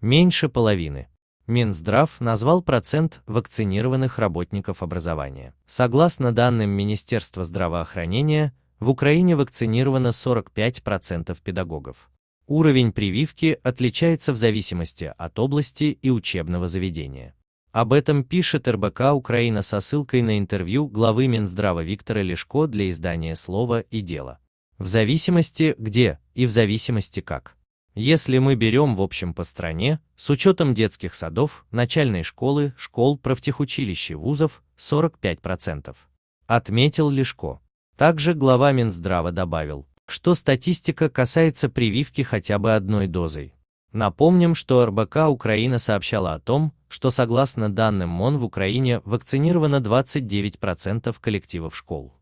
Меньше половины. Минздрав назвал процент вакцинированных работников образования. Согласно данным Министерства здравоохранения, в Украине вакцинировано 45% педагогов. Уровень прививки отличается в зависимости от области и учебного заведения. Об этом пишет РБК Украина со ссылкой на интервью главы Минздрава Виктора Лешко для издания «Слово и дело». В зависимости где и в зависимости как. Если мы берем в общем по стране, с учетом детских садов, начальной школы, школ, профтехучилищ и вузов, 45%. Отметил Лешко. Также глава Минздрава добавил, что статистика касается прививки хотя бы одной дозой. Напомним, что РБК Украина сообщала о том, что согласно данным МОН в Украине вакцинировано 29% коллективов школ.